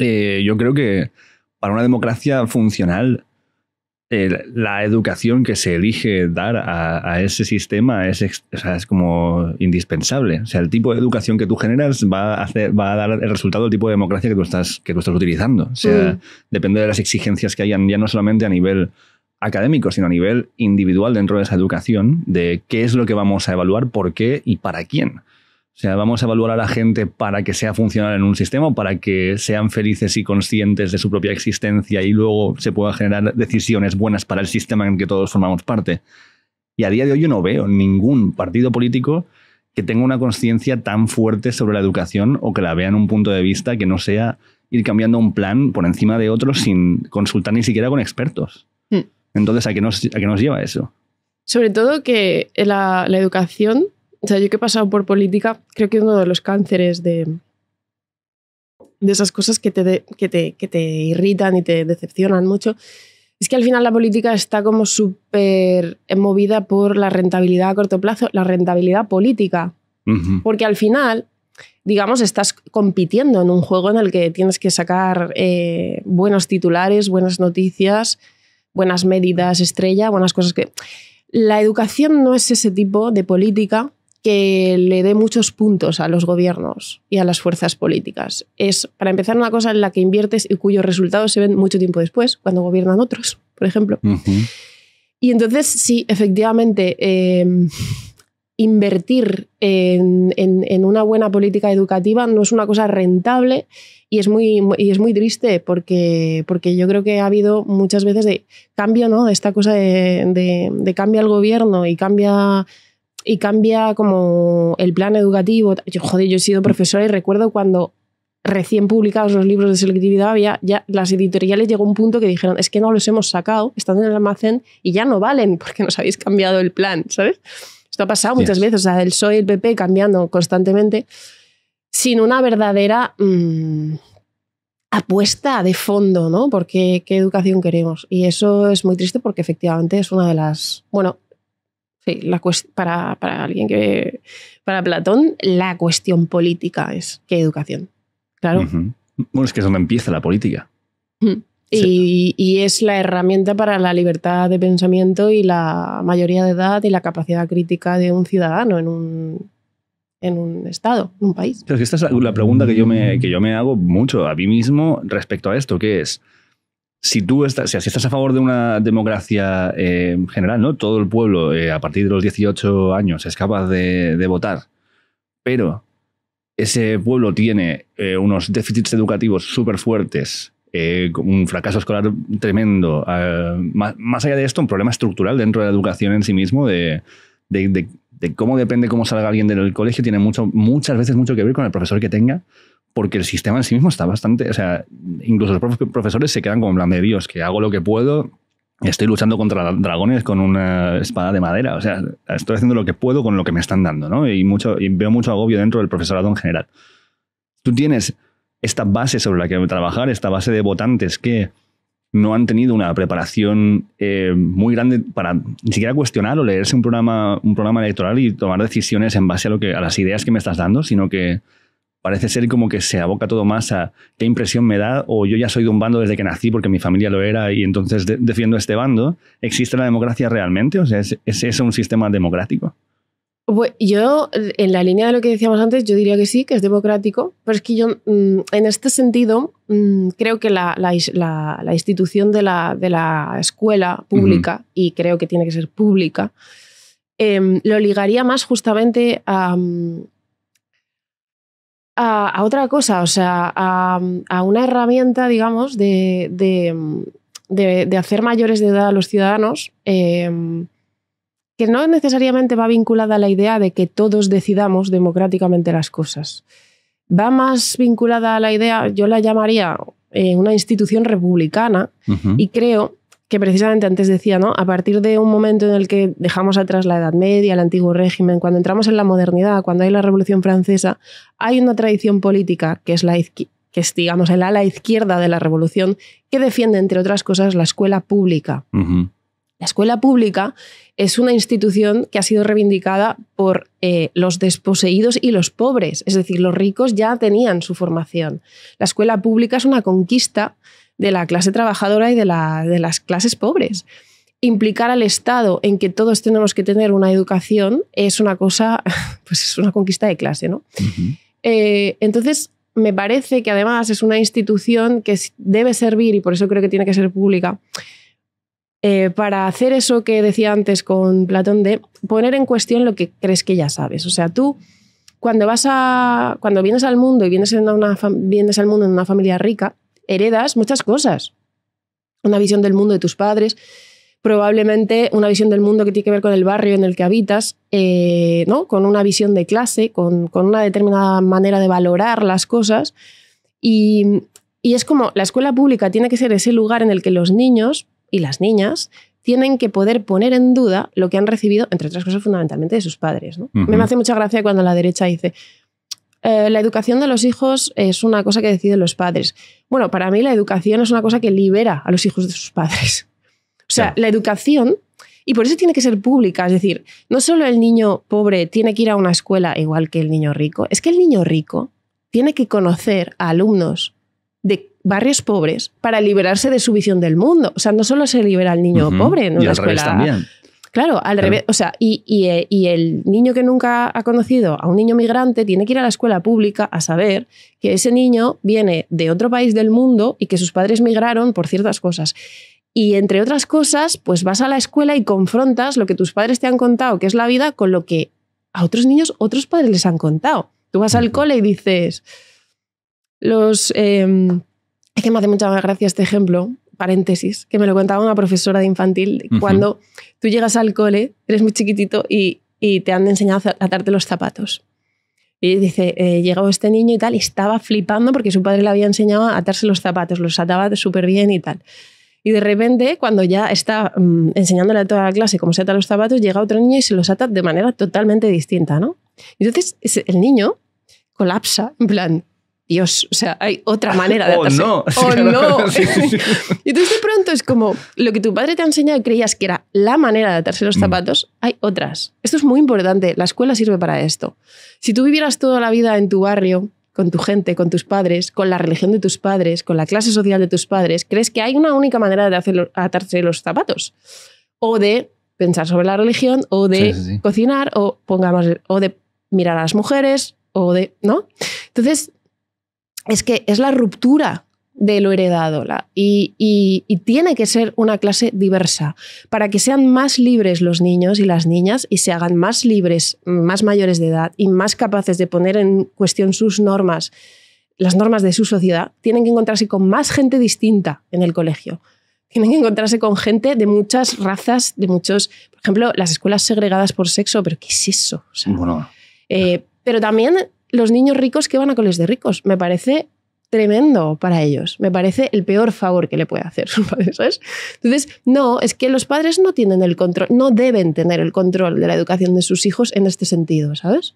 Eh, yo creo que para una democracia funcional, eh, la educación que se elige dar a, ese sistema es, es, como indispensable. O sea, el tipo de educación que tú generas va a, hacer, va a dar el resultado del tipo de democracia que tú estás, que utilizando. sea, mm. depende de las exigencias que hayan, ya no solamente a nivel académico, sino a nivel individual dentro de esa educación, de qué es lo que vamos a evaluar, por qué y para quién. O sea, vamos a evaluar a la gente para que sea funcional en un sistema, para que sean felices y conscientes de su propia existencia y luego se puedan generar decisiones buenas para el sistema en que todos formamos parte. Y a día de hoy yo no veo ningún partido político que tenga una conciencia tan fuerte sobre la educación o que la vea en un punto de vista que no sea ir cambiando un plan por encima de otro sin consultar ni siquiera con expertos. Hmm. Entonces, ¿a qué nos, lleva eso? Sobre todo que la educación yo que he pasado por política, creo que uno de los cánceres de, de esas cosas que te, que, te, irritan y te decepcionan mucho es que al final la política está como súper movida por la rentabilidad a corto plazo, la rentabilidad política. Porque al final, digamos, estás compitiendo en un juego en el que tienes que sacar eh, buenos titulares, buenas noticias, buenas medidas estrella, buenas cosas que... La educación no es ese tipo de política que le dé muchos puntos a los gobiernos y a las fuerzas políticas. Es, para empezar, una cosa en la que inviertes y cuyos resultados se ven mucho tiempo después, cuando gobiernan otros, por ejemplo. Y entonces, sí, efectivamente, em, invertir en, una buena política educativa no es una cosa rentable y es muy, es muy triste porque, porque yo creo que ha habido muchas veces de cambio, ¿no? Esta cosa de, de cambia el gobierno y cambia y cambia como el plan educativo. Yo, joder, yo he sido profesora y recuerdo cuando recién publicados los libros de selectividad había, ya las editoriales llegó un punto que dijeron, es que no los hemos sacado, están en el almacén y ya no valen porque nos habéis cambiado el plan, ¿sabes? Esto ha pasado muchas veces, o sea, el PSOE y el PP cambiando constantemente sin una verdadera mm, apuesta de fondo, ¿no? Porque qué educación queremos. Y eso es muy triste porque efectivamente es una de las, bueno, Sí, la para, para, alguien que. Para Platón, la cuestión política es qué educación. Claro. Bueno, es que es donde empieza la política. y, es la herramienta para la libertad de pensamiento y la mayoría de edad y la capacidad crítica de un ciudadano en un, en un estado, en un país. Pero es que esta es la, pregunta que yo, me, que yo me hago mucho a mí mismo respecto a esto, que es si tú estás, estás a favor de una democracia eh, general, ¿no? Todo el pueblo eh, a partir de los 18 años es capaz de, votar, pero ese pueblo tiene eh, unos déficits educativos súper fuertes, un fracaso escolar tremendo, más, allá de esto, un problema estructural dentro de la educación en sí mismo, de, cómo depende cómo salga alguien del colegio, tiene mucho, muchas veces mucho que ver con el profesor que tenga porque el sistema en sí mismo está bastante, o sea, incluso los profesores se quedan como en de que hago lo que puedo, estoy luchando contra dragones con una espada de madera, o sea, estoy haciendo lo que puedo con lo que me están dando, ¿no? Y, mucho, y veo mucho agobio dentro del profesorado en general. Tú tienes esta base sobre la que trabajar, esta base de votantes que no han tenido una preparación eh, muy grande para ni siquiera cuestionar o leerse un programa, un programa electoral y tomar decisiones en base a, lo que, a las ideas que me estás dando, sino que parece ser como que se aboca todo más a qué impresión me da o yo ya soy de un bando desde que nací porque mi familia lo era y entonces defiendo este bando. ¿Existe la democracia realmente? O sea, ¿es, es eso un sistema democrático? Pues yo, en la línea de lo que decíamos antes, yo diría que sí, que es democrático, pero es que yo, mm, en este sentido, mm, creo que la, institución de, de la, escuela pública, y creo que tiene que ser pública, em, lo ligaría más justamente a, mm, a, otra cosa, o sea, a, una herramienta, digamos, de, hacer mayores de edad a los ciudadanos, em, que no necesariamente va vinculada a la idea de que todos decidamos democráticamente las cosas. Va más vinculada a la idea, yo la llamaría eh, una institución republicana, y creo que precisamente antes decía, ¿no? A partir de un momento en el que dejamos atrás la Edad Media, el antiguo régimen, cuando entramos en la modernidad, cuando hay la Revolución Francesa, hay una tradición política que es la que digamos, el ala izquierda de la revolución, que defiende, entre otras cosas, la escuela pública. La escuela pública es una institución que ha sido reivindicada por eh, los desposeídos y los pobres, es decir, los ricos ya tenían su formación. La escuela pública es una conquista de la clase trabajadora y de, las clases pobres implicar al Estado en que todos tenemos que tener una educación es una cosa, pues es una conquista de clase, ¿no? Eh, entonces, me parece que además es una institución que debe servir, y por eso creo que tiene que ser pública, eh, para hacer eso que decía antes con Platón de poner en cuestión lo que crees que ya sabes. O sea, tú cuando vas a cuando vienes al mundo y vienes, en una, vienes al mundo en una familia rica, heredas muchas cosas. Una visión del mundo de tus padres, probablemente una visión del mundo que tiene que ver con el barrio en el que habitas, eh, ¿no? con una visión de clase, con, con, una determinada manera de valorar las cosas. Y, y, es como la escuela pública tiene que ser ese lugar en el que los niños y las niñas tienen que poder poner en duda lo que han recibido, entre otras cosas, fundamentalmente de sus padres. Me hace mucha gracia cuando la derecha dice, eh, la educación de los hijos es una cosa que deciden los padres. Bueno, para mí la educación es una cosa que libera a los hijos de sus padres. O sea, la educación, y por eso tiene que ser pública, es decir, no solo el niño pobre tiene que ir a una escuela igual que el niño rico, es que el niño rico tiene que conocer a alumnos de barrios pobres para liberarse de su visión del mundo. O sea, no solo se libera al niño pobre en una escuela. también. Claro, al revés. O sea, eh, y, el niño que nunca ha conocido a un niño migrante tiene que ir a la escuela pública a saber que ese niño viene de otro país del mundo y que sus padres migraron por ciertas cosas. Y entre otras cosas, pues vas a la escuela y confrontas lo que tus padres te han contado, que es la vida, con lo que a otros niños otros padres les han contado. Tú vas al cole y dices, los... Em, es que me hace mucha gracia este ejemplo, paréntesis, que me lo contaba una profesora de infantil. Cuando tú llegas al cole, eres muy chiquitito y, te han enseñado a atarte los zapatos. Y dice, eh, llegó este niño y tal, y estaba flipando porque su padre le había enseñado a atarse los zapatos, los ataba súper bien y tal. Y de repente, cuando ya está mm, enseñándole a toda la clase cómo se ata los zapatos, llega otro niño y se los ata de manera totalmente distinta, ¿no? Entonces, el niño colapsa, en plan, Dios, o sea, hay otra manera de atarse. Oh, no. no. y entonces de pronto es como lo que tu padre te ha enseñado y creías que era la manera de atarse los mm. zapatos, hay otras. Esto es muy importante, la escuela sirve para esto. Si tú vivieras toda la vida en tu barrio, con tu gente, con tus padres, con la religión de tus padres, con la clase social de tus padres, crees que hay una única manera de hacer, atarse los zapatos o de pensar sobre la religión o de cocinar o pongamos o de mirar a las mujeres o de, ¿no? Entonces, es que es la ruptura de lo heredado la, y, tiene que ser una clase diversa para que sean más libres los niños y las niñas y se hagan más libres, más mayores de edad y más capaces de poner en cuestión sus normas, las normas de su sociedad, tienen que encontrarse con más gente distinta en el colegio. Tienen que encontrarse con gente de muchas razas, de muchos, por ejemplo, las escuelas segregadas por sexo, pero ¿qué es eso? Eh, pero también los niños ricos que van a coles de ricos. Me parece tremendo para ellos. Me parece el peor favor que le puede hacer sus padres, Entonces, no, es que los padres no tienen el control, no deben tener el control de la educación de sus hijos en este sentido, ¿sabes?